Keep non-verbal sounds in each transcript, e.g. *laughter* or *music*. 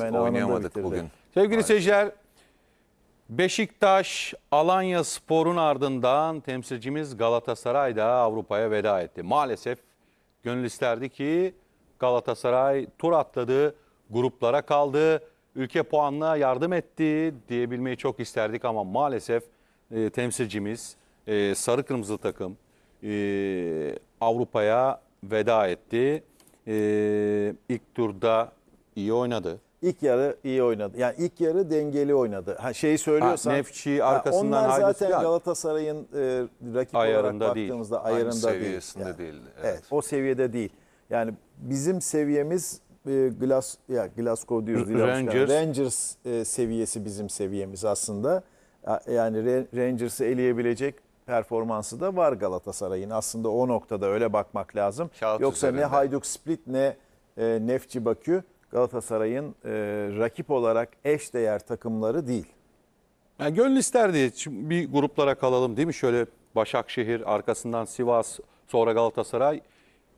Ben Oynayamadık bugün. Sevgili Hayır. seyirciler, Beşiktaş, Alanya Spor'un ardından temsilcimiz Galatasaray'da Avrupa'ya veda etti. Maalesef gönül isterdi ki Galatasaray tur atladı, gruplara kaldı, ülke puanına yardım etti diyebilmeyi çok isterdik ama maalesef e, temsilcimiz e, sarı kırmızı takım e, Avrupa'ya veda etti. E, ilk turda iyi oynadı. İlk yarı iyi oynadı. Yani ilk yarı dengeli oynadı. Ha şeyi söylüyorsan ha, Nefçi arkasından onlar zaten Galatasaray'ın e, rakip ayarında olarak baktığımızda değil. ayarında Aynı seviyesinde değil. Yani. değil evet. evet. O seviyede değil. Yani bizim seviyemiz e, Glas ya Glasgow diyoruz. Rangers, Rangers e, seviyesi bizim seviyemiz aslında. Yani Rangers'ı eleyebilecek performansı da var Galatasaray'ın. Aslında o noktada öyle bakmak lazım. Kağıt Yoksa üzerinde. ne Hayduk Split ne e, Nefçi Bakü Galatasaray'ın e, rakip olarak eş değer takımları değil. Yani gönül isterdi Şimdi bir gruplara kalalım değil mi? Şöyle Başakşehir, arkasından Sivas, sonra Galatasaray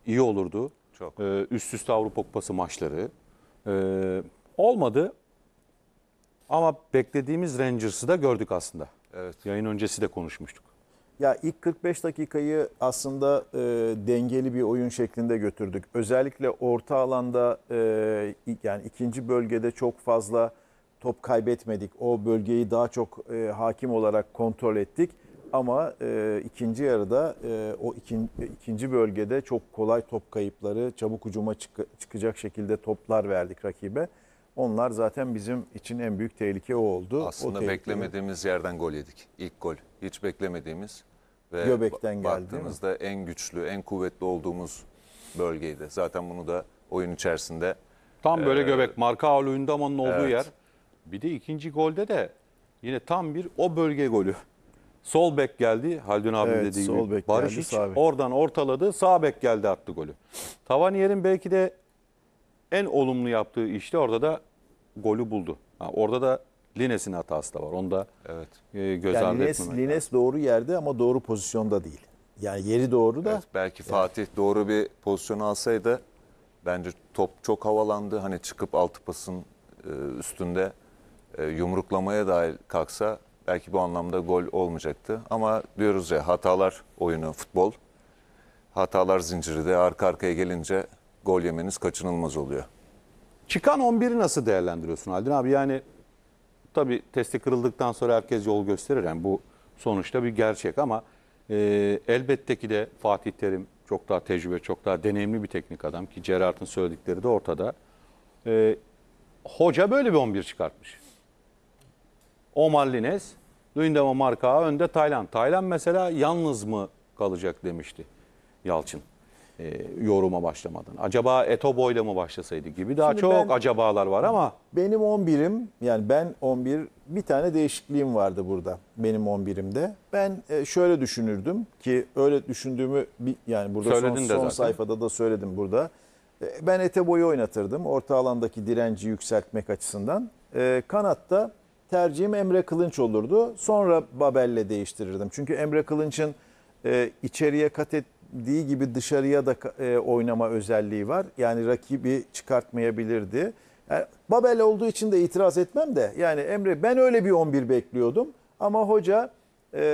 iyi olurdu. Çok. Ee, üst üste Avrupa Kupası maçları. Ee, olmadı. Ama beklediğimiz Rangers'ı da gördük aslında. Evet. Yayın öncesi de konuşmuştuk. Ya ilk 45 dakikayı aslında e, dengeli bir oyun şeklinde götürdük. Özellikle orta alanda e, yani ikinci bölgede çok fazla top kaybetmedik. O bölgeyi daha çok e, hakim olarak kontrol ettik. Ama e, ikinci yarıda e, o ikin, e, ikinci bölgede çok kolay top kayıpları, çabuk ucuma çık çıkacak şekilde toplar verdik rakibe. Onlar zaten bizim için en büyük tehlike o oldu. Aslında o beklemediğimiz yerden gol yedik. İlk gol. Hiç beklemediğimiz ve Göbekten baktığımızda geldi, en güçlü, en kuvvetli olduğumuz bölgeydi. Zaten bunu da oyun içerisinde tam böyle e, göbek marka Avlu Ündaman'ın olduğu evet. yer. Bir de ikinci golde de yine tam bir o bölge golü. Sol bek geldi Haldun abi evet, dediği gibi. Barış geldi, hiç oradan ortaladı. Sağ bek geldi attı golü. Tavaniyer'in belki de en olumlu yaptığı işte orada da golü buldu. Ha, orada da Lines'in hatası da var. Onu da evet. e, göz yani ardı Lines, Lines lazım. doğru yerde ama doğru pozisyonda değil. Yani yeri doğru da. Evet, belki yani. Fatih doğru bir pozisyon alsaydı bence top çok havalandı. Hani çıkıp altı pasın e, üstünde e, yumruklamaya dahil kalksa belki bu anlamda gol olmayacaktı. Ama diyoruz ya hatalar oyunu futbol. Hatalar zinciri de arka arkaya gelince gol yemeniz kaçınılmaz oluyor. Çıkan 11'i nasıl değerlendiriyorsun Aldin abi? Yani tabi testi kırıldıktan sonra herkes yol gösterir. Yani bu sonuçta bir gerçek ama e, elbette ki de Fatih Terim çok daha tecrübe, çok daha deneyimli bir teknik adam ki Gerard'ın söyledikleri de ortada. E, hoca böyle bir 11 çıkartmış. Omar Lines, Luyendama Marka önde Taylan. Taylan mesela yalnız mı kalacak demişti Yalçın e, yoruma başlamadan. Acaba eto Etoboy'la mı başlasaydı gibi daha Şimdi çok ben- acabalar var ama Benim 11'im yani ben 11 bir tane değişikliğim vardı burada benim 11'imde. Ben e, şöyle düşünürdüm ki öyle düşündüğümü bir- yani burada son, de son sayfada da söyledim burada. E, Ben eto boyu oynatırdım orta alandaki direnci yükseltmek açısından. E, Kanatta tercihim Emre Kılınç olurdu. Sonra Babel'le değiştirirdim. Çünkü Emre Kılınç'ın e, içeriye kat et, istediği gibi dışarıya da e, oynama özelliği var. Yani rakibi çıkartmayabilirdi. Yani Babel olduğu için de itiraz etmem de yani Emre ben öyle bir 11 bekliyordum ama hoca e,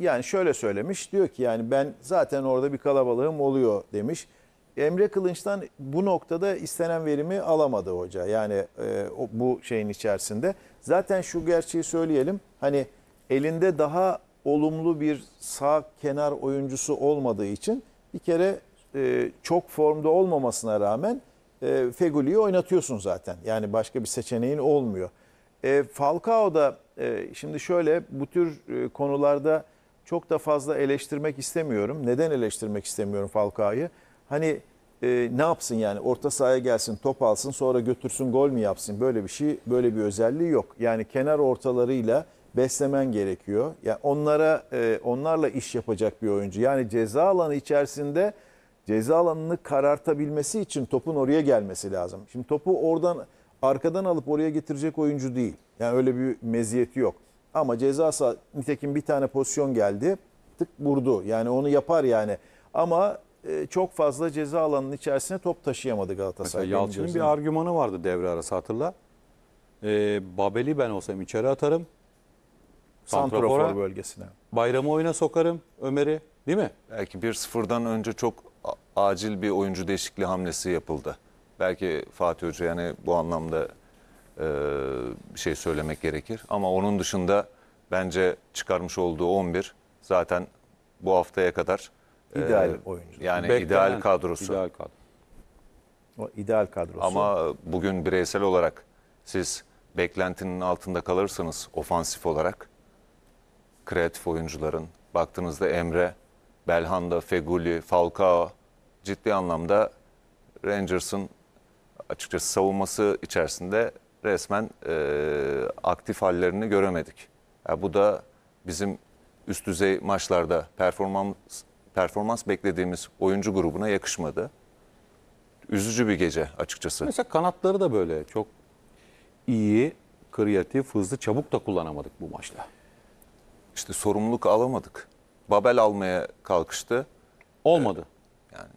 yani şöyle söylemiş diyor ki yani ben zaten orada bir kalabalığım oluyor demiş. Emre Kılınç'tan bu noktada istenen verimi alamadı hoca. Yani e, bu şeyin içerisinde. Zaten şu gerçeği söyleyelim. Hani elinde daha olumlu bir sağ kenar oyuncusu olmadığı için bir kere e, çok formda olmamasına rağmen e, Feguli'yi oynatıyorsun zaten. Yani başka bir seçeneğin olmuyor. E, Falcao da e, şimdi şöyle bu tür e, konularda çok da fazla eleştirmek istemiyorum. Neden eleştirmek istemiyorum Falcao'yu? Hani e, ne yapsın yani orta sahaya gelsin top alsın sonra götürsün gol mü yapsın böyle bir şey böyle bir özelliği yok. Yani kenar ortalarıyla ile beslemen gerekiyor. Ya yani onlara e, onlarla iş yapacak bir oyuncu. Yani ceza alanı içerisinde ceza alanını karartabilmesi için topun oraya gelmesi lazım. Şimdi topu oradan arkadan alıp oraya getirecek oyuncu değil. Yani öyle bir meziyeti yok. Ama ceza sahası nitekim bir tane pozisyon geldi. Tık vurdu. Yani onu yapar yani. Ama e, çok fazla ceza alanının içerisine top taşıyamadı Galatasaray. Mesela Yalçın'ın bir argümanı vardı devre arası hatırla. Ee, Babel'i ben olsam içeri atarım. Santrafor, bölgesine. Bayramı oyuna sokarım Ömer'i değil mi? Belki 1-0'dan önce çok acil bir oyuncu değişikliği hamlesi yapıldı. Belki Fatih Hoca yani bu anlamda e, bir şey söylemek gerekir. Ama onun dışında bence çıkarmış olduğu 11 zaten bu haftaya kadar e, ideal e, oyuncu. Yani Beklenen, ideal kadrosu. İdeal kadro. O ideal kadrosu. Ama bugün bireysel olarak siz beklentinin altında kalırsanız ofansif olarak kreatif oyuncuların. Baktığınızda Emre, Belhanda, Feguli, Falcao ciddi anlamda Rangers'ın açıkçası savunması içerisinde resmen e, aktif hallerini göremedik. Yani bu da bizim üst düzey maçlarda performans performans beklediğimiz oyuncu grubuna yakışmadı. Üzücü bir gece açıkçası. Mesela kanatları da böyle çok iyi, kreatif, hızlı, çabuk da kullanamadık bu maçta. İşte sorumluluk alamadık. Babel almaya kalkıştı. Olmadı. Ee, yani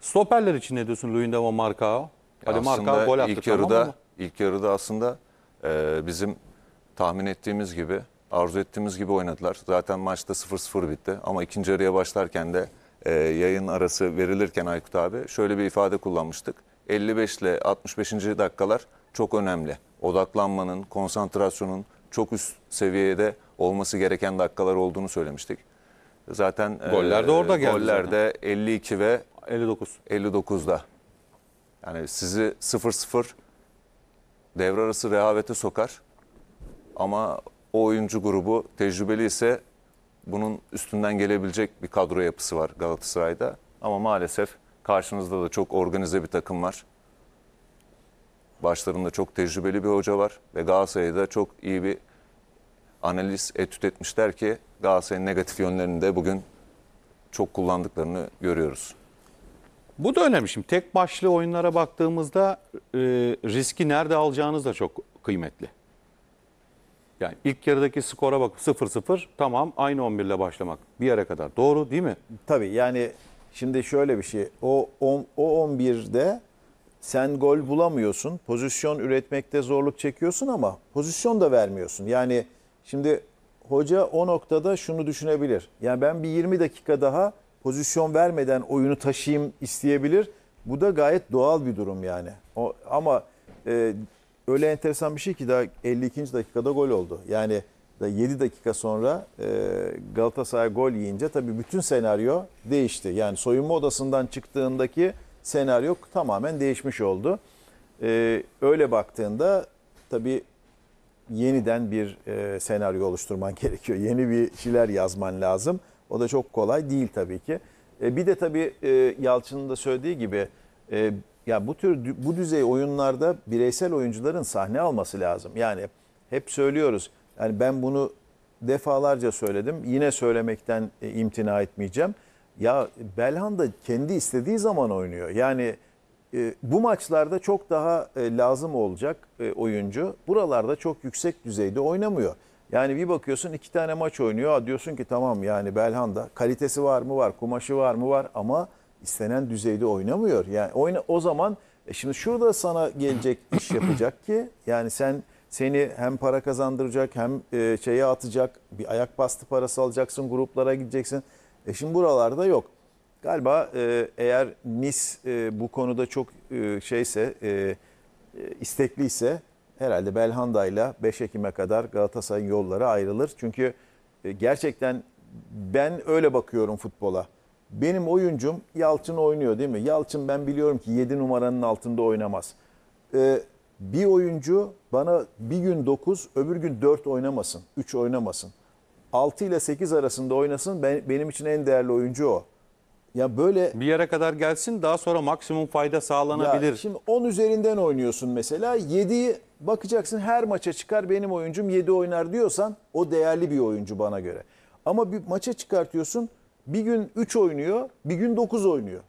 Stoperler için ne diyorsun Luyendama Marcao? Hadi Marcao gol attı ilk yarıda, tamam mı? İlk yarıda aslında e, bizim tahmin ettiğimiz gibi, arzu ettiğimiz gibi oynadılar. Zaten maçta 0-0 bitti ama ikinci yarıya başlarken de e, yayın arası verilirken Aykut abi şöyle bir ifade kullanmıştık. 55 ile 65. dakikalar çok önemli. Odaklanmanın, konsantrasyonun çok üst seviyede olması gereken dakikalar olduğunu söylemiştik. Zaten goller de e, orada geldi. Goller de 52 ve 59. 59'da. Yani sizi 0-0 devre arası rehavete sokar. Ama o oyuncu grubu tecrübeli ise bunun üstünden gelebilecek bir kadro yapısı var Galatasaray'da. Ama maalesef karşınızda da çok organize bir takım var. Başlarında çok tecrübeli bir hoca var ve Galatasaray'da çok iyi bir analiz etüt etmişler ki Galatasaray'ın negatif yönlerini de bugün çok kullandıklarını görüyoruz. Bu da önemli. Şimdi tek başlı oyunlara baktığımızda e, riski nerede alacağınız da çok kıymetli. Yani ilk yarıdaki skora bak 0-0 tamam aynı 11 ile başlamak bir yere kadar. Doğru değil mi? Tabii yani şimdi şöyle bir şey. O, o, o 11'de sen gol bulamıyorsun. Pozisyon üretmekte zorluk çekiyorsun ama pozisyon da vermiyorsun. Yani Şimdi hoca o noktada şunu düşünebilir. Yani ben bir 20 dakika daha pozisyon vermeden oyunu taşıyayım isteyebilir. Bu da gayet doğal bir durum yani. O, ama e, öyle enteresan bir şey ki daha 52. dakikada gol oldu. Yani da 7 dakika sonra e, Galatasaray gol yiyince tabii bütün senaryo değişti. Yani soyunma odasından çıktığındaki senaryo tamamen değişmiş oldu. E, öyle baktığında tabii yeniden bir e, senaryo oluşturman *laughs* gerekiyor. Yeni bir şeyler yazman lazım. O da çok kolay değil tabii ki. E, bir de tabii e, Yalçın'ın da söylediği gibi e, ya bu tür bu düzey oyunlarda bireysel oyuncuların sahne alması lazım. Yani hep söylüyoruz. Yani ben bunu defalarca söyledim. Yine söylemekten e, imtina etmeyeceğim. Ya Belhan da kendi istediği zaman oynuyor. Yani e, bu maçlarda çok daha e, lazım olacak e, oyuncu. Buralarda çok yüksek düzeyde oynamıyor. Yani bir bakıyorsun iki tane maç oynuyor. diyorsun ki tamam yani Belhanda kalitesi var mı var, kumaşı var mı var ama istenen düzeyde oynamıyor. Yani oyna o zaman e, şimdi şurada sana gelecek *clears throat* iş yapacak ki yani sen seni hem para kazandıracak hem e, şeye atacak bir ayak bastı parası alacaksın gruplara gideceksin. E şimdi buralarda yok. Galiba e, eğer Nis e, bu konuda çok e, şeyse e, istekliyse herhalde Belhanda ile 5 Ekim'e kadar Galatasaray'ın yolları ayrılır. Çünkü gerçekten ben öyle bakıyorum futbola. Benim oyuncum Yalçın oynuyor değil mi? Yalçın ben biliyorum ki 7 numaranın altında oynamaz. bir oyuncu bana bir gün 9 öbür gün 4 oynamasın, 3 oynamasın. 6 ile 8 arasında oynasın benim için en değerli oyuncu o. Ya böyle bir yere kadar gelsin daha sonra maksimum fayda sağlanabilir. Ya şimdi 10 üzerinden oynuyorsun mesela 7'yi bakacaksın her maça çıkar benim oyuncum 7 oynar diyorsan o değerli bir oyuncu bana göre. Ama bir maça çıkartıyorsun bir gün 3 oynuyor bir gün 9 oynuyor.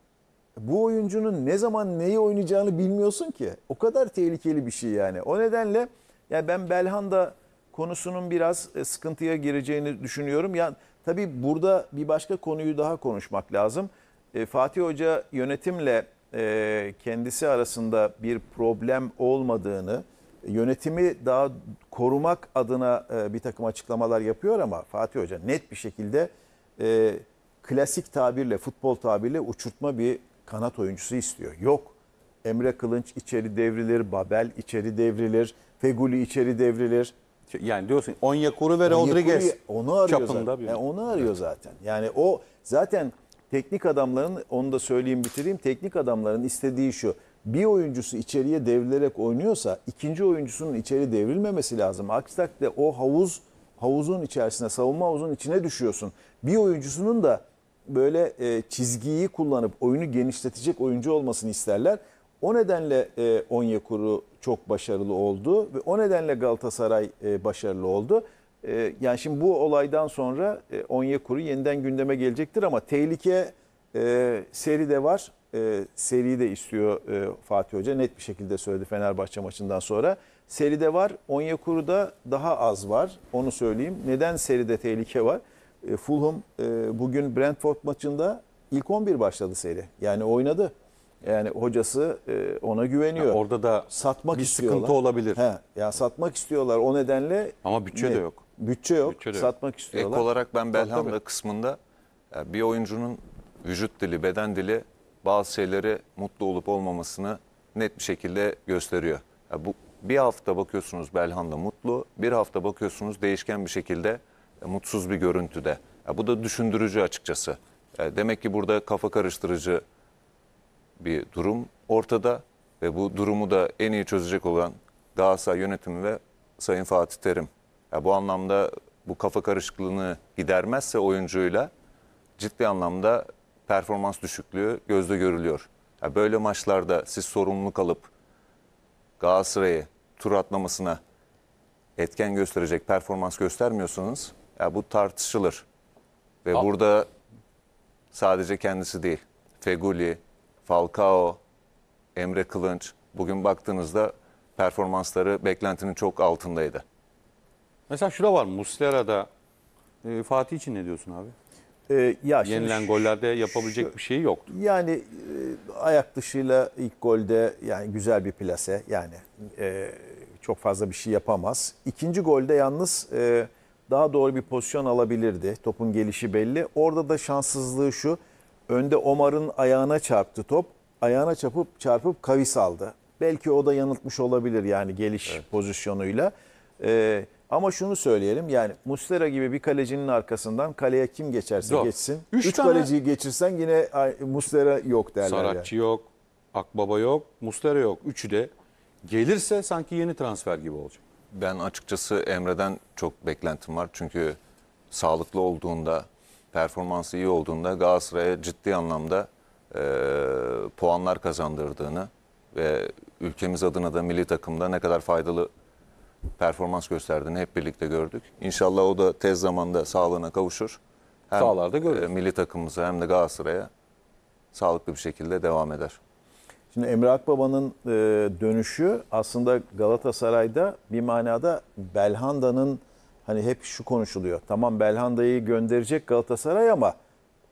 Bu oyuncunun ne zaman neyi oynayacağını bilmiyorsun ki. O kadar tehlikeli bir şey yani. O nedenle ya ben Belhanda konusunun biraz e, sıkıntıya gireceğini düşünüyorum. Yani Tabii burada bir başka konuyu daha konuşmak lazım. E, Fatih Hoca yönetimle e, kendisi arasında bir problem olmadığını, yönetimi daha korumak adına e, bir takım açıklamalar yapıyor ama Fatih Hoca net bir şekilde e, klasik tabirle, futbol tabirle uçurtma bir kanat oyuncusu istiyor. Yok. Emre Kılınç içeri devrilir, Babel içeri devrilir, Feguli içeri devrilir. Yani diyorsun Onyekuru ve Rodriguez onu arıyor çapında. Zaten. Bir... Yani e, onu arıyor evet. zaten. Yani o zaten teknik adamların onu da söyleyeyim bitireyim. Teknik adamların istediği şu. Bir oyuncusu içeriye devrilerek oynuyorsa ikinci oyuncusunun içeri devrilmemesi lazım. Aksi takdirde o havuz havuzun içerisine, savunma havuzun içine düşüyorsun. Bir oyuncusunun da böyle e, çizgiyi kullanıp oyunu genişletecek oyuncu olmasını isterler. O nedenle e, Onyekuru çok başarılı oldu ve o nedenle Galatasaray e, başarılı oldu. E, yani şimdi bu olaydan sonra e, Onyekuru yeniden gündeme gelecektir ama tehlike e, seri de var. E, seri de istiyor e, Fatih Hoca net bir şekilde söyledi Fenerbahçe maçından sonra. seri de var, da daha az var. Onu söyleyeyim. Neden seride tehlike var? E, Fulham e, bugün Brentford maçında ilk 11 başladı seri. Yani oynadı. Yani hocası e, ona güveniyor. Ya orada da satmak bir istiyorlar. sıkıntı olabilir. He, ya satmak istiyorlar o nedenle. Ama bütçe ne? de yok. Bütçe yok. Bütçe de satmak yok. istiyorlar. Ek olarak ben Belhanda kısmında e, bir oyuncunun vücut dili, beden dili bazı şeyleri mutlu olup olmamasını net bir şekilde gösteriyor. Yani bu bir hafta bakıyorsunuz Belhanda mutlu, bir hafta bakıyorsunuz değişken bir şekilde e, mutsuz bir görüntüde. Ya bu da düşündürücü açıkçası. demek ki burada kafa karıştırıcı bir durum ortada ve bu durumu da en iyi çözecek olan Galatasaray yönetimi ve Sayın Fatih Terim. Ya bu anlamda bu kafa karışıklığını gidermezse oyuncuyla ciddi anlamda performans düşüklüğü gözde görülüyor. Ya böyle maçlarda siz sorumluluk alıp Galatasaray'ı tur atlamasına etken gösterecek performans göstermiyorsunuz. ya bu tartışılır. Ve Al. burada sadece kendisi değil, Feguli, Falcao, Emre Kılınç bugün baktığınızda performansları beklentinin çok altındaydı. Mesela şurada var Muslera'da e, Fatih için ne diyorsun abi? Ee, ya Yenilen gollerde yapabilecek şu, bir şey yoktu. Yani e, ayak dışıyla ilk golde yani güzel bir plase yani e, çok fazla bir şey yapamaz. İkinci golde yalnız e, daha doğru bir pozisyon alabilirdi. Topun gelişi belli. Orada da şanssızlığı şu Önde Omar'ın ayağına çarptı top. Ayağına çarpıp çarpıp kavis aldı. Belki o da yanıltmış olabilir yani geliş evet. pozisyonuyla. Ee, ama şunu söyleyelim yani Mustera gibi bir kalecinin arkasından kaleye kim geçerse yok. geçsin. Üç, üç tane... kaleciyi geçirsen yine Mustera yok derler. Saratçı yani. yok, Akbaba yok, Mustera yok. Üçü de gelirse sanki yeni transfer gibi olacak. Ben açıkçası Emre'den çok beklentim var. Çünkü sağlıklı olduğunda performansı iyi olduğunda Galatasaray'a ciddi anlamda e, puanlar kazandırdığını ve ülkemiz adına da milli takımda ne kadar faydalı performans gösterdiğini hep birlikte gördük. İnşallah o da tez zamanda sağlığına kavuşur. Hem Sağlarda görürüz. milli takımımıza hem de Galatasaray'a sağlıklı bir şekilde devam eder. Şimdi Emre Akbaba'nın dönüşü aslında Galatasaray'da bir manada Belhanda'nın hani hep şu konuşuluyor. Tamam Belhanda'yı gönderecek Galatasaray ama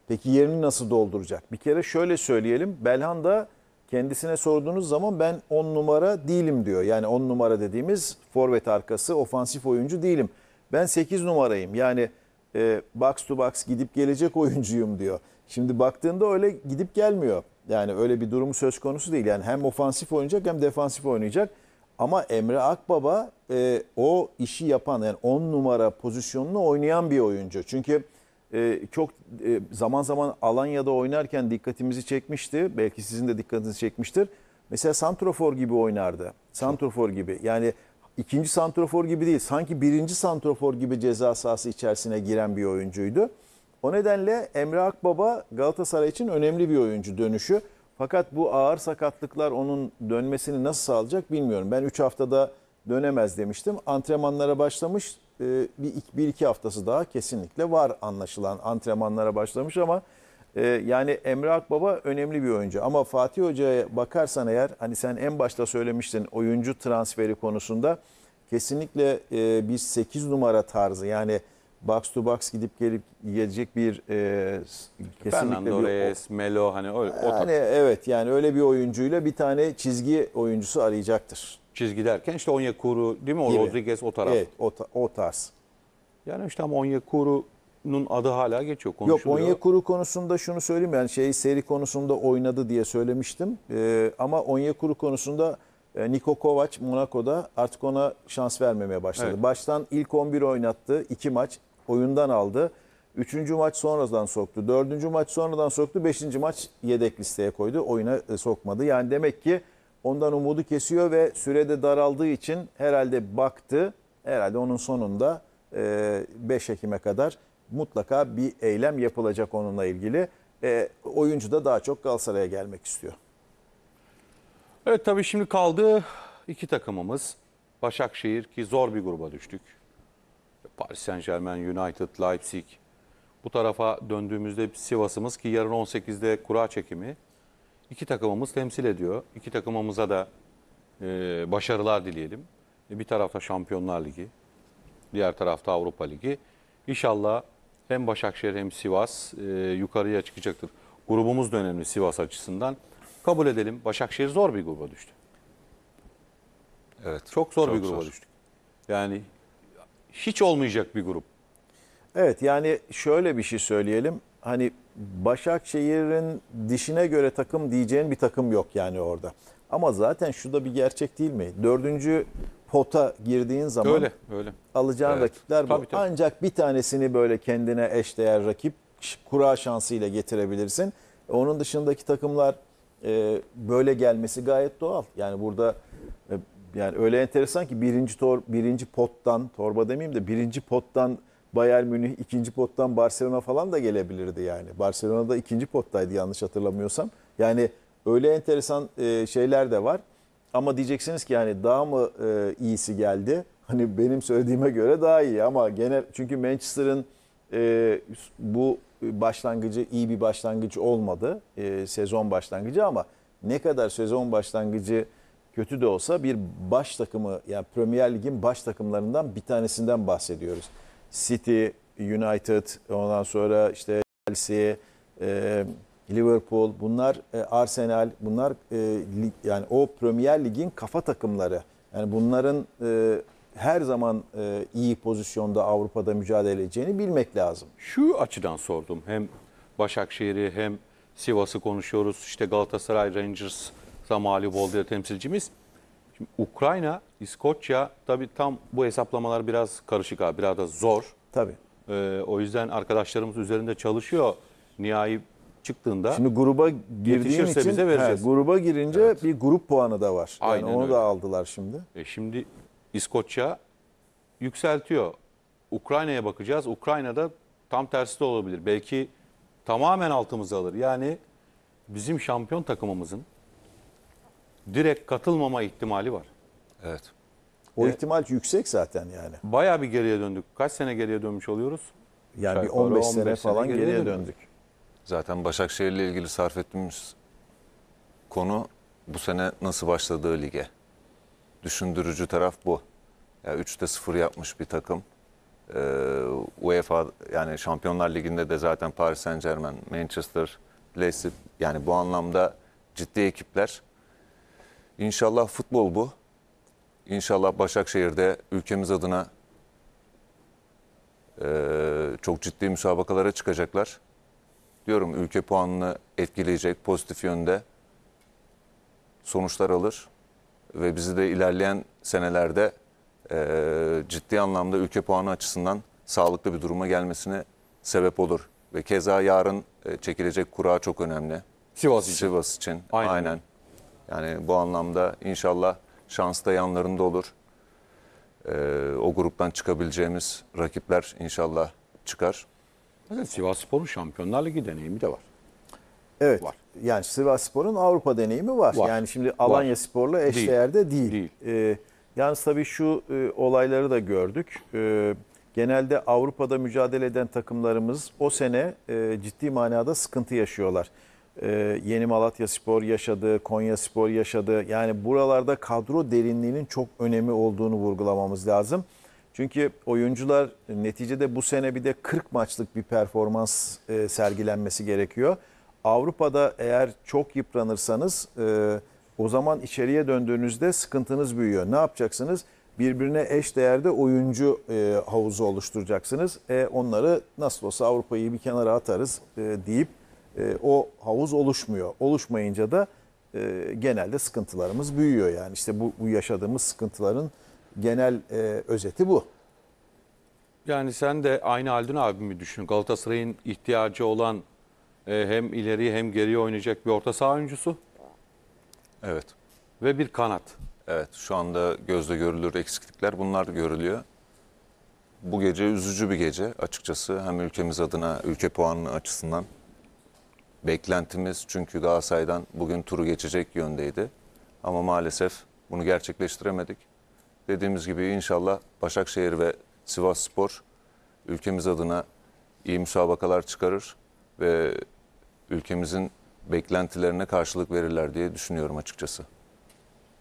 peki yerini nasıl dolduracak? Bir kere şöyle söyleyelim. Belhanda kendisine sorduğunuz zaman ben on numara değilim diyor. Yani on numara dediğimiz forvet arkası ofansif oyuncu değilim. Ben 8 numarayım. Yani e, box to box gidip gelecek oyuncuyum diyor. Şimdi baktığında öyle gidip gelmiyor. Yani öyle bir durumu söz konusu değil. Yani hem ofansif oynayacak hem defansif oynayacak. Ama Emre Akbaba e, o işi yapan yani 10 numara pozisyonunu oynayan bir oyuncu. Çünkü e, çok e, zaman zaman Alanya'da oynarken dikkatimizi çekmişti. Belki sizin de dikkatinizi çekmiştir. Mesela Santrofor gibi oynardı. Santrofor gibi. Yani ikinci Santrofor gibi değil. Sanki birinci Santrofor gibi ceza sahası içerisine giren bir oyuncuydu. O nedenle Emre Akbaba Galatasaray için önemli bir oyuncu dönüşü. Fakat bu ağır sakatlıklar onun dönmesini nasıl sağlayacak bilmiyorum. Ben 3 haftada dönemez demiştim. Antrenmanlara başlamış e, bir, bir iki haftası daha kesinlikle var anlaşılan antrenmanlara başlamış ama e, yani Emre Akbaba önemli bir oyuncu. Ama Fatih Hoca'ya bakarsan eğer hani sen en başta söylemiştin oyuncu transferi konusunda kesinlikle e, bir 8 numara tarzı yani box to box gidip gelip yiyecek bir e, kesinlikle Fernando bir Reyes, Melo hani öyle o yani, evet yani öyle bir oyuncuyla bir tane çizgi oyuncusu arayacaktır. Çizgi derken işte Onyekuru değil mi? O Rodriguez o taraf. Evet o, o tarz. Yani işte ama Onyekuru'nun adı hala geçiyor Yok konuşuluyor. Onyekuru konusunda şunu söyleyeyim yani şey seri konusunda oynadı diye söylemiştim. E, ama Onyekuru konusunda e, Niko Kovac Monaco'da artık ona şans vermemeye başladı. Evet. Baştan ilk 11 oynattı. iki maç oyundan aldı. Üçüncü maç sonradan soktu. Dördüncü maç sonradan soktu. Beşinci maç yedek listeye koydu. Oyuna e, sokmadı. Yani demek ki ondan umudu kesiyor ve sürede daraldığı için herhalde baktı. Herhalde onun sonunda 5 e, Ekim'e kadar mutlaka bir eylem yapılacak onunla ilgili. E, oyuncu da daha çok Galatasaray'a gelmek istiyor. Evet tabii şimdi kaldı iki takımımız. Başakşehir ki zor bir gruba düştük. Paris Saint Germain, United, Leipzig. Bu tarafa döndüğümüzde Sivas'ımız ki yarın 18'de kura çekimi. İki takımımız temsil ediyor. İki takımımıza da e, başarılar dileyelim. E, bir tarafta Şampiyonlar Ligi, diğer tarafta Avrupa Ligi. İnşallah hem Başakşehir hem Sivas e, yukarıya çıkacaktır. Grubumuz da önemli Sivas açısından. Kabul edelim Başakşehir zor bir gruba düştü. Evet. Çok zor çok bir gruba zor. düştük. Yani hiç olmayacak bir grup. Evet yani şöyle bir şey söyleyelim. Hani Başakşehir'in dişine göre takım diyeceğin bir takım yok yani orada. Ama zaten şu da bir gerçek değil mi? Dördüncü pota girdiğin zaman öyle, öyle. alacağın evet. rakipler bu. Tabii, tabii. Ancak bir tanesini böyle kendine eşdeğer rakip kura şansıyla getirebilirsin. Onun dışındaki takımlar e, böyle gelmesi gayet doğal. Yani burada e, yani öyle enteresan ki birinci, tor, birinci pottan, torba demeyeyim de birinci pottan Bayern Münih, ikinci pottan Barcelona falan da gelebilirdi yani. barcelona da ikinci pottaydı yanlış hatırlamıyorsam. Yani öyle enteresan e, şeyler de var. Ama diyeceksiniz ki yani daha mı e, iyisi geldi? *laughs* Hani benim söylediğime göre daha iyi ama genel çünkü Manchester'ın e, bu başlangıcı iyi bir başlangıç olmadı. sezon başlangıcı ama ne kadar sezon başlangıcı kötü de olsa bir baş takımı yani Premier Lig'in baş takımlarından bir tanesinden bahsediyoruz. City, United, ondan sonra işte Chelsea, e, Liverpool, bunlar e, Arsenal, bunlar e, yani o Premier Lig'in kafa takımları. Yani bunların her zaman iyi pozisyonda Avrupa'da mücadele edeceğini bilmek lazım. Şu açıdan sordum. Hem Başakşehir'i hem Sivas'ı konuşuyoruz. İşte Galatasaray Rangers farkla mağlup oldu temsilcimiz. Şimdi Ukrayna, İskoçya tabii tam bu hesaplamalar biraz karışık abi, biraz da zor. Tabii. Ee, o yüzden arkadaşlarımız üzerinde çalışıyor. Nihai çıktığında Şimdi gruba girdiğin için bize vereceğiz. He, gruba girince evet. bir grup puanı da var. Yani Aynen onu öyle. da aldılar şimdi. E şimdi İskoçya yükseltiyor. Ukrayna'ya bakacağız. Ukrayna'da tam tersi de olabilir. Belki tamamen altımızı alır. Yani bizim şampiyon takımımızın direkt katılmama ihtimali var. Evet. O evet. ihtimal yüksek zaten yani. Baya bir geriye döndük. Kaç sene geriye dönmüş oluyoruz? Yani Şarkı bir 15, 15 sene, sene falan geriye, geriye döndük. döndük. Zaten Başakşehir ile ilgili sarf ettiğimiz konu bu sene nasıl başladığı lige. Düşündürücü taraf bu. Yani 3'te 0 yapmış bir takım. Ee, UEFA yani Şampiyonlar Ligi'nde de zaten Paris Saint Germain, Manchester, Leipzig yani bu anlamda ciddi ekipler İnşallah futbol bu. İnşallah Başakşehir'de ülkemiz adına e, çok ciddi müsabakalara çıkacaklar. Diyorum ülke puanını etkileyecek pozitif yönde sonuçlar alır ve bizi de ilerleyen senelerde e, ciddi anlamda ülke puanı açısından sağlıklı bir duruma gelmesine sebep olur. Ve keza yarın e, çekilecek kura çok önemli. Sivas için. Sivas için. Aynen. Aynen. Yani bu anlamda inşallah şans da yanlarında olur. Ee, o gruptan çıkabileceğimiz rakipler inşallah çıkar. Zaten Sivas Spor'un Şampiyonlar Ligi deneyimi de var. Evet. Var. Yani Sivas Spor'un Avrupa deneyimi var. var. Yani şimdi Alanya var. Spor'la eşdeğerde de değil. değil. Ee, yalnız tabii şu e, olayları da gördük. E, genelde Avrupa'da mücadele eden takımlarımız o sene e, ciddi manada sıkıntı yaşıyorlar. Ee, yeni Malatya Spor yaşadı, Konya Spor yaşadı. Yani buralarda kadro derinliğinin çok önemi olduğunu vurgulamamız lazım. Çünkü oyuncular neticede bu sene bir de 40 maçlık bir performans e, sergilenmesi gerekiyor. Avrupa'da eğer çok yıpranırsanız e, o zaman içeriye döndüğünüzde sıkıntınız büyüyor. Ne yapacaksınız? Birbirine eş değerde oyuncu e, havuzu oluşturacaksınız. E, onları nasıl olsa Avrupa'yı bir kenara atarız e, deyip e, o havuz oluşmuyor. Oluşmayınca da e, genelde sıkıntılarımız büyüyor. Yani işte bu, bu yaşadığımız sıkıntıların genel e, özeti bu. Yani sen de aynı Haldun abimi düşün. Galatasaray'ın ihtiyacı olan e, hem ileri hem geriye oynayacak bir orta saha oyuncusu. Evet. Ve bir kanat. Evet şu anda gözle görülür eksiklikler bunlar görülüyor. Bu gece üzücü bir gece açıkçası hem ülkemiz adına ülke puanı açısından beklentimiz çünkü Galatasaray'dan bugün turu geçecek yöndeydi. Ama maalesef bunu gerçekleştiremedik. Dediğimiz gibi inşallah Başakşehir ve Sivas Spor ülkemiz adına iyi müsabakalar çıkarır ve ülkemizin beklentilerine karşılık verirler diye düşünüyorum açıkçası.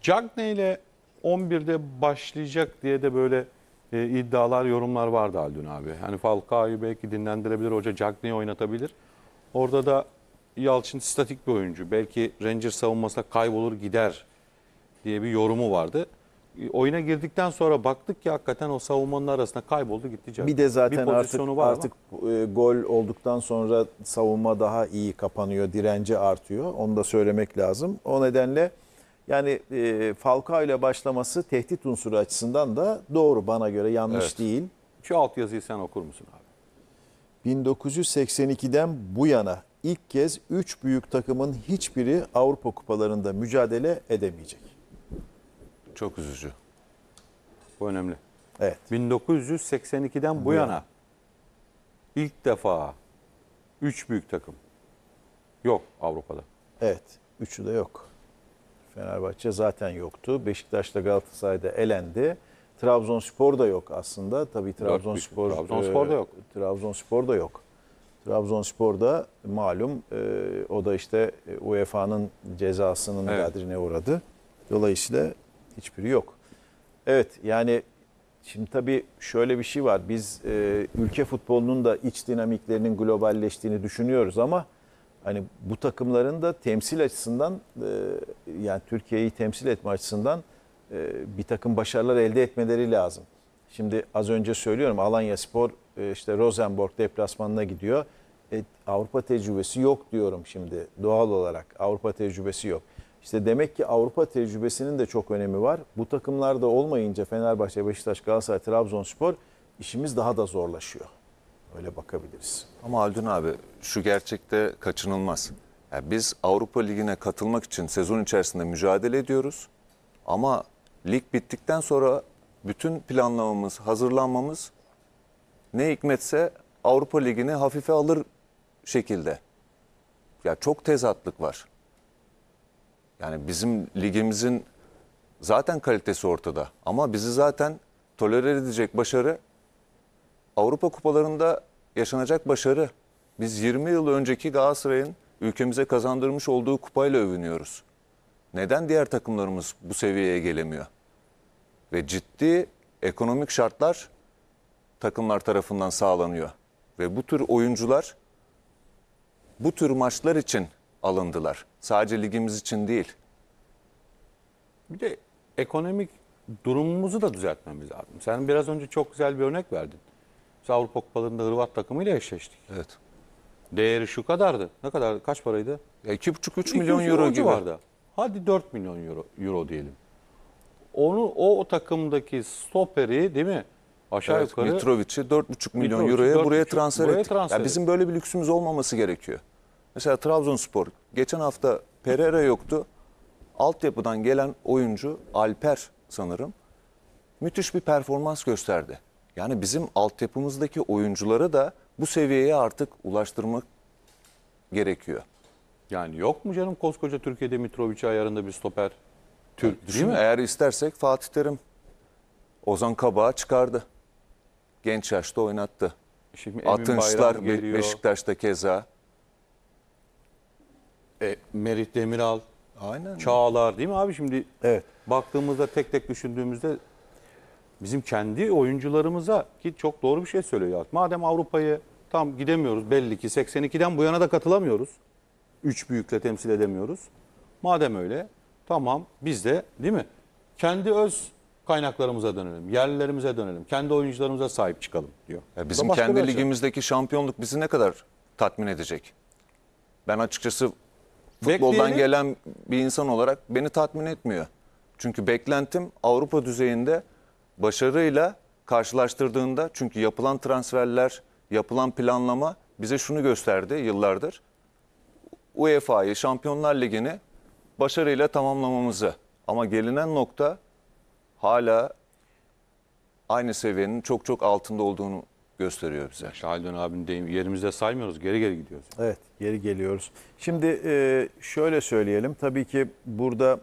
Cagne ile 11'de başlayacak diye de böyle e, iddialar, yorumlar vardı Haldun abi. Hani Falcao'yu belki dinlendirebilir, hoca Cagney'i oynatabilir. Orada da Yalçın statik bir oyuncu. Belki Ranger savunmasına kaybolur gider diye bir yorumu vardı. E, oyuna girdikten sonra baktık ki hakikaten o savunmanın arasında kayboldu gitti. Bir de zaten bir artık artık e, gol olduktan sonra savunma daha iyi kapanıyor, direnci artıyor. Onu da söylemek lazım. O nedenle yani e, Falcao ile başlaması tehdit unsuru açısından da doğru bana göre yanlış evet. değil. Şu alt yazıyı sen okur musun abi? 1982'den bu yana ilk kez 3 büyük takımın hiçbiri Avrupa kupalarında mücadele edemeyecek. Çok üzücü. Bu önemli. Evet. 1982'den bu, yana, ilk defa 3 büyük takım yok Avrupa'da. Evet. Üçü de yok. Fenerbahçe zaten yoktu. Beşiktaş da Galatasaray'da elendi. Trabzonspor da yok aslında. Tabii Trabzonspor Trabzonspor da e, yok. Trabzonspor da yok. Trabzonspor'da malum e, o da işte e, UEFA'nın cezasının evet. gadrine uğradı. Dolayısıyla hiçbiri yok. Evet yani şimdi tabii şöyle bir şey var. Biz e, ülke futbolunun da iç dinamiklerinin globalleştiğini düşünüyoruz ama hani bu takımların da temsil açısından e, yani Türkiye'yi temsil etme açısından e, bir takım başarılar elde etmeleri lazım. Şimdi az önce söylüyorum Alanya Spor e, işte Rosenborg deplasmanına gidiyor. E, Avrupa tecrübesi yok diyorum şimdi doğal olarak. Avrupa tecrübesi yok. İşte demek ki Avrupa tecrübesinin de çok önemi var. Bu takımlarda olmayınca Fenerbahçe, Beşiktaş, Galatasaray, Trabzonspor işimiz daha da zorlaşıyor. Öyle bakabiliriz. Ama Aldun abi şu gerçekte kaçınılmaz. Yani biz Avrupa Ligi'ne katılmak için sezon içerisinde mücadele ediyoruz. Ama lig bittikten sonra bütün planlamamız, hazırlanmamız ne hikmetse Avrupa Ligi'ni hafife alır şekilde. Ya çok tezatlık var. Yani bizim ligimizin zaten kalitesi ortada ama bizi zaten tolere edecek başarı Avrupa kupalarında yaşanacak başarı. Biz 20 yıl önceki Galatasaray'ın ülkemize kazandırmış olduğu kupayla övünüyoruz. Neden diğer takımlarımız bu seviyeye gelemiyor? Ve ciddi ekonomik şartlar takımlar tarafından sağlanıyor. Ve bu tür oyuncular bu tür maçlar için alındılar. Sadece ligimiz için değil. Bir de ekonomik durumumuzu da düzeltmemiz lazım. Sen biraz önce çok güzel bir örnek verdin. Biz Avrupa Kupalarında Hırvat takımıyla eşleştik. Evet. Değeri şu kadardı. Ne kadar? Kaç paraydı? 2,5-3 milyon euro gibi. Civarda. Hadi 4 milyon euro, euro diyelim. Onu o takımdaki stoperi değil mi? Aşağı evet, yukarı. Mitrovic'i 4,5 milyon Mitrovic, euroya 4,5, buraya transfer buraya ettik. Transfer yani bizim böyle bir lüksümüz olmaması gerekiyor. Mesela Trabzonspor geçen hafta Pereira yoktu. Altyapıdan gelen oyuncu Alper sanırım müthiş bir performans gösterdi. Yani bizim altyapımızdaki oyuncuları da bu seviyeye artık ulaştırmak gerekiyor. Yani yok mu canım koskoca Türkiye'de Mitrovic ayarında bir stoper Türk değil mi? Eğer istersek Fatih Terim Ozan Kabağ çıkardı genç yaşta oynattı. Şimdi Atınçlar geliyor. Beşiktaş'ta keza. E, Merit Demiral, Aynen. Çağlar değil mi abi şimdi? Evet. Baktığımızda tek tek düşündüğümüzde bizim kendi oyuncularımıza ki çok doğru bir şey söylüyor. Madem Avrupa'yı tam gidemiyoruz belli ki 82'den bu yana da katılamıyoruz. Üç büyükle temsil edemiyoruz. Madem öyle tamam biz de değil mi? Kendi öz kaynaklarımıza dönelim, yerlilerimize dönelim, kendi oyuncularımıza sahip çıkalım diyor. Ya bizim kendi şey. ligimizdeki şampiyonluk bizi ne kadar tatmin edecek? Ben açıkçası futboldan Bekleyelim. gelen bir insan olarak beni tatmin etmiyor. Çünkü beklentim Avrupa düzeyinde başarıyla karşılaştırdığında çünkü yapılan transferler, yapılan planlama bize şunu gösterdi yıllardır. UEFA'yı, Şampiyonlar Ligi'ni başarıyla tamamlamamızı. Ama gelinen nokta hala aynı seviyenin çok çok altında olduğunu gösteriyor bize. Şahidon abim deyim yerimizde saymıyoruz geri geri gidiyoruz. Evet geri geliyoruz. Şimdi e, şöyle söyleyelim tabii ki burada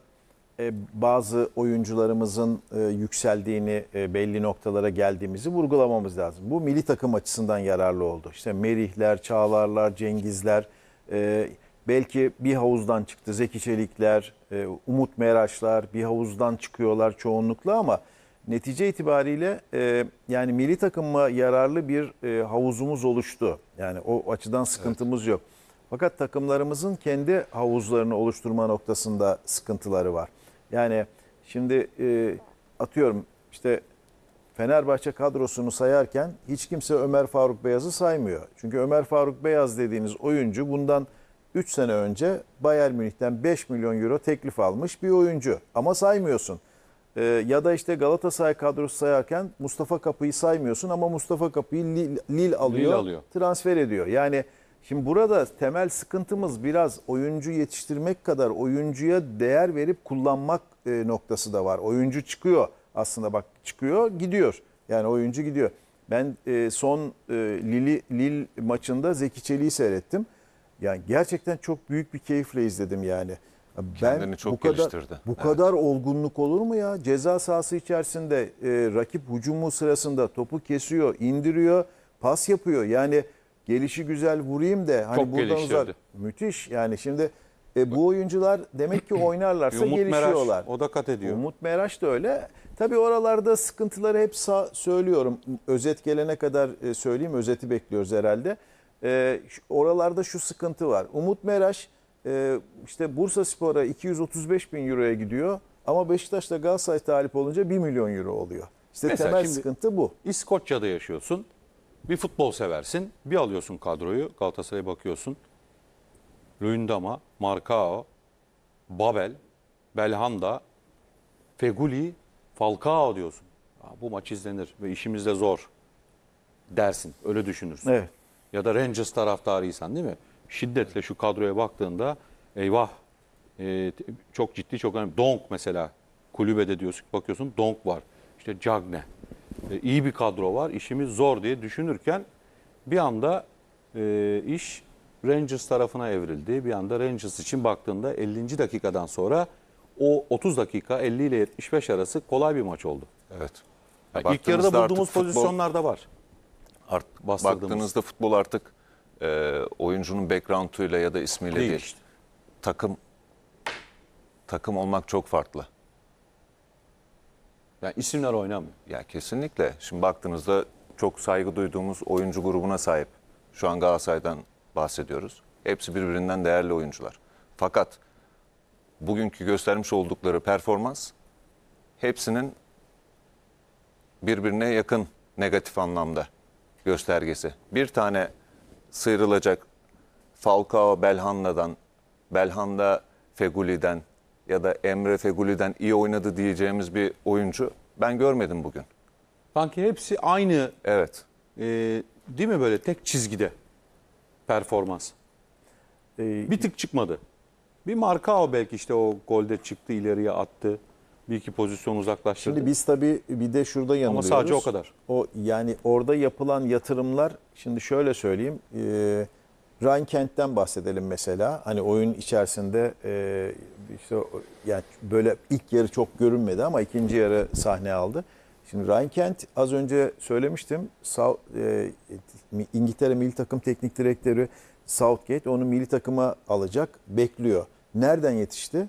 e, bazı oyuncularımızın e, yükseldiğini belli noktalara geldiğimizi vurgulamamız lazım. Bu milli takım açısından yararlı oldu. İşte Merihler, Çağlarlar, Cengizler belki bir havuzdan çıktı Zeki Çelikler, ee, umut meraçlar, bir havuzdan çıkıyorlar çoğunlukla ama netice itibariyle e, yani milli takıma yararlı bir e, havuzumuz oluştu. Yani o açıdan sıkıntımız evet. yok. Fakat takımlarımızın kendi havuzlarını oluşturma noktasında sıkıntıları var. Yani şimdi e, atıyorum işte Fenerbahçe kadrosunu sayarken hiç kimse Ömer Faruk Beyaz'ı saymıyor. Çünkü Ömer Faruk Beyaz dediğiniz oyuncu bundan 3 sene önce Bayern Münih'ten 5 milyon euro teklif almış bir oyuncu. Ama saymıyorsun. Ee, ya da işte Galatasaray kadrosu sayarken Mustafa Kapı'yı saymıyorsun ama Mustafa Kapı'yı Lille, Lille alıyor, Lille alıyor, transfer ediyor. Yani şimdi burada temel sıkıntımız biraz oyuncu yetiştirmek kadar oyuncuya değer verip kullanmak e, noktası da var. Oyuncu çıkıyor aslında bak çıkıyor gidiyor. Yani oyuncu gidiyor. Ben e, son e, Lille, Lille maçında Zeki Çelik'i seyrettim. Yani gerçekten çok büyük bir keyifle izledim yani. Ben Kendini çok bu geliştirdi. bu evet. kadar olgunluk olur mu ya? Ceza sahası içerisinde e, rakip hücumu sırasında topu kesiyor, indiriyor, pas yapıyor. Yani gelişi güzel vurayım de hani Çok buradan geliştirdi. uzak. Müthiş. Yani şimdi e, bu oyuncular demek ki oynarlarsa Umut gelişiyorlar. Meraş, o da kat ediyor. Umut Meraş da öyle. Tabii oralarda sıkıntıları hep söylüyorum. Özet gelene kadar e, söyleyeyim. Özeti bekliyoruz herhalde e, oralarda şu sıkıntı var. Umut Meraş e, işte Bursa Spor'a 235 bin euroya gidiyor ama Beşiktaş'ta Galatasaray talip olunca 1 milyon euro oluyor. İşte Mesela temel sıkıntı bu. İskoçya'da yaşıyorsun. Bir futbol seversin. Bir alıyorsun kadroyu. Galatasaray'a bakıyorsun. Luyendama, Marcao, Babel, Belhanda, Feguli, Falcao diyorsun. bu maç izlenir ve işimiz de zor dersin. Öyle düşünürsün. Evet ya da Rangers taraftarıysan değil mi? Şiddetle şu kadroya baktığında eyvah e, çok ciddi çok önemli. Donk mesela kulübede diyorsun bakıyorsun Donk var. İşte Cagne. E, iyi bir kadro var. İşimiz zor diye düşünürken bir anda e, iş Rangers tarafına evrildi. Bir anda Rangers için baktığında 50. dakikadan sonra o 30 dakika 50 ile 75 arası kolay bir maç oldu. Evet. Yani ilk yarıda bulduğumuz futbol... da var. Art, Baktığınızda futbol artık e, oyuncunun background'uyla ya da ismiyle değil. değil. Takım takım olmak çok farklı. Yani isimler oynamıyor. Ya kesinlikle. Şimdi baktığınızda çok saygı duyduğumuz oyuncu grubuna sahip. Şu an Galatasaray'dan bahsediyoruz. Hepsi birbirinden değerli oyuncular. Fakat bugünkü göstermiş oldukları performans hepsinin birbirine yakın negatif anlamda göstergesi. Bir tane sıyrılacak Falcao Belhanda'dan, Belhanda Feguli'den ya da Emre Feguli'den iyi oynadı diyeceğimiz bir oyuncu ben görmedim bugün. Sanki hepsi aynı Evet. e, değil mi böyle tek çizgide performans. Ee, Bir tık çıkmadı. Bir marka o belki işte o golde çıktı ileriye attı bir iki pozisyon uzaklaştırdı. Şimdi biz tabii bir de şurada yanılıyoruz. Ama sadece o kadar. O yani orada yapılan yatırımlar şimdi şöyle söyleyeyim. E, Ryan Kent'ten bahsedelim mesela. Hani oyun içerisinde e, işte yani böyle ilk yarı çok görünmedi ama ikinci yarı sahne aldı. Şimdi Ryan Kent az önce söylemiştim. South, e, İngiltere milli takım teknik direktörü Southgate onu milli takıma alacak, bekliyor. Nereden yetişti?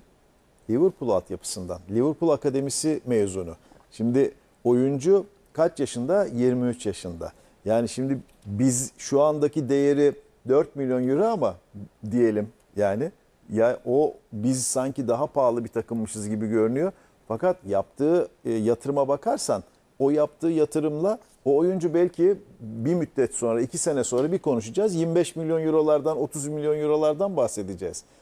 Liverpool altyapısından. Liverpool Akademisi mezunu. Şimdi oyuncu kaç yaşında? 23 yaşında. Yani şimdi biz şu andaki değeri 4 milyon euro ama diyelim yani ya o biz sanki daha pahalı bir takımmışız gibi görünüyor. Fakat yaptığı e, yatırıma bakarsan o yaptığı yatırımla o oyuncu belki bir müddet sonra iki sene sonra bir konuşacağız. 25 milyon eurolardan 30 milyon eurolardan bahsedeceğiz.